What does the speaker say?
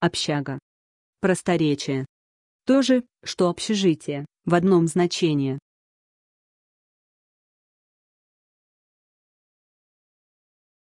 общага. Просторечие. То же, что общежитие, в одном значении.